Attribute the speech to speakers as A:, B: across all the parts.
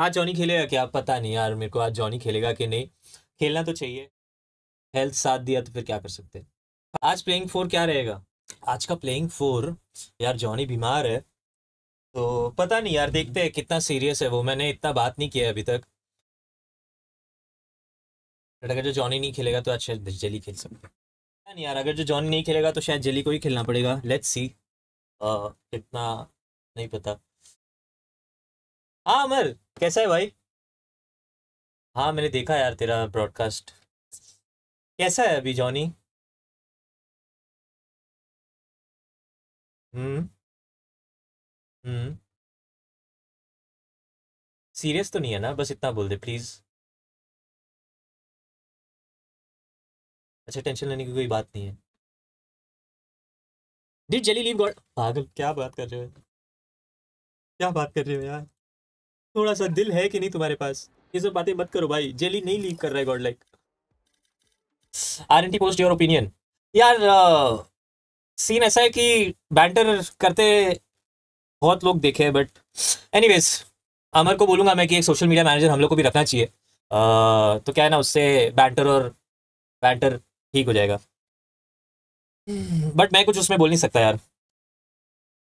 A: आज जॉनी खेलेगा क्या पता नहीं यार मेरे को आज जॉनी खेलेगा कि नहीं खेलना तो चाहिए हेल्थ साथ दिया तो फिर क्या कर सकते हैं आज प्लेइंग फोर क्या रहेगा आज का प्लेइंग फोर यार जॉनी बीमार है तो पता नहीं यार देखते हैं कितना सीरियस है वो मैंने इतना बात नहीं किया अभी तक अगर जो जॉनी नहीं खेलेगा तो आज शायद खेल सकते पता नहीं यार अगर जो जॉनी नहीं खेलेगा तो शायद जली को ही खेलना पड़ेगा लेट्स सी
B: इतना नहीं पता हाँ अमर कैसा है भाई हाँ मैंने देखा यार तेरा ब्रॉडकास्ट कैसा है अभी जॉनी हम्म हम्म सीरियस तो नहीं है ना बस इतना बोल दे प्लीज़ अच्छा टेंशन लेने की कोई बात नहीं है डिड जली लीव गॉड पागल क्या बात कर रहे हो क्या बात कर रहे हो यार थोड़ा सा
A: दिल है कि नहीं तुम्हारे पास ये सब बातें मत करो भाई जेली नहीं लीक कर रहा है god like R N T post your opinion यार सीन ऐसा है कि बैंटर करते बहुत लोग देखे हैं बट एनीवेज अमर को बोलूंगा मैं कि एक सोशल मीडिया मैनेजर हम लोग को भी रखना चाहिए uh, तो क्या है ना उससे बैंटर और बैंटर ठीक हो जाएगा बट मैं कुछ उसमें बोल नहीं सकता यार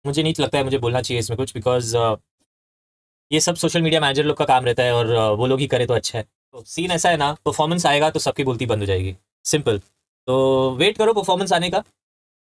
A: मुझे नहीं लगता है मुझे बोलना चाहिए इसमें कुछ बिकॉज uh, ये सब सोशल मीडिया मैनेजर लोग का काम रहता है और वो लोग ही करे तो अच्छा है तो सीन ऐसा है ना परफॉर्मेंस आएगा तो सबकी बोलती बंद हो जाएगी सिंपल तो वेट करो परफॉर्मेंस आने का